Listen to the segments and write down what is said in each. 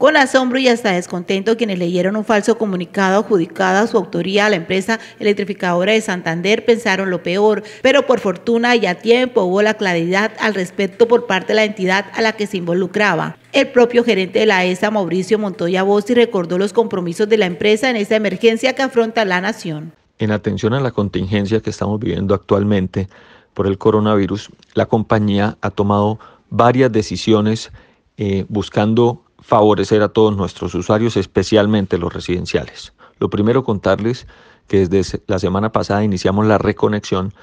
Con asombro y hasta descontento quienes leyeron un falso comunicado adjudicado a su autoría a la empresa electrificadora de Santander pensaron lo peor, pero por fortuna y a tiempo hubo la claridad al respecto por parte de la entidad a la que se involucraba. El propio gerente de la ESA, Mauricio Montoya Bossi, recordó los compromisos de la empresa en esta emergencia que afronta la nación. En atención a la contingencia que estamos viviendo actualmente por el coronavirus, la compañía ha tomado varias decisiones eh, buscando favorecer a todos nuestros usuarios, especialmente los residenciales. Lo primero contarles que desde la semana pasada iniciamos la reconexión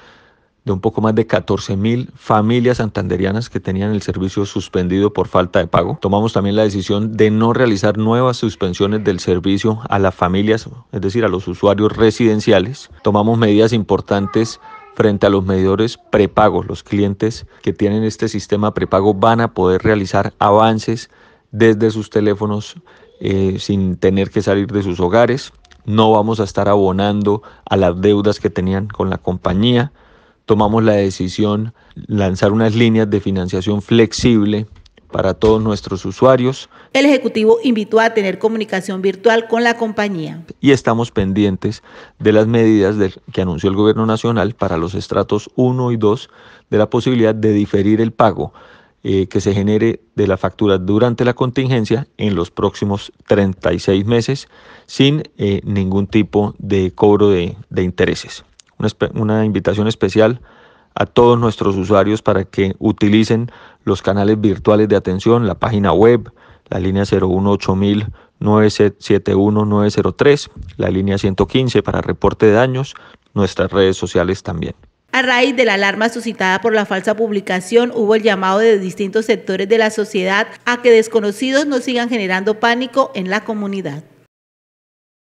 de un poco más de 14.000 familias santanderianas que tenían el servicio suspendido por falta de pago. Tomamos también la decisión de no realizar nuevas suspensiones del servicio a las familias, es decir, a los usuarios residenciales. Tomamos medidas importantes frente a los medidores prepagos. Los clientes que tienen este sistema prepago van a poder realizar avances desde sus teléfonos eh, sin tener que salir de sus hogares. No vamos a estar abonando a las deudas que tenían con la compañía. Tomamos la decisión lanzar unas líneas de financiación flexible para todos nuestros usuarios. El Ejecutivo invitó a tener comunicación virtual con la compañía. Y estamos pendientes de las medidas que anunció el Gobierno Nacional para los estratos 1 y 2 de la posibilidad de diferir el pago eh, que se genere de la factura durante la contingencia en los próximos 36 meses sin eh, ningún tipo de cobro de, intereses. Una, invitación especial a todos nuestros usuarios para que utilicen los canales virtuales de atención, la página web, la línea 018000 la línea 115 para reporte de daños, nuestras redes sociales también. A raíz de la alarma suscitada por la falsa publicación, hubo el llamado de distintos sectores de la sociedad a que desconocidos no sigan generando pánico en la comunidad.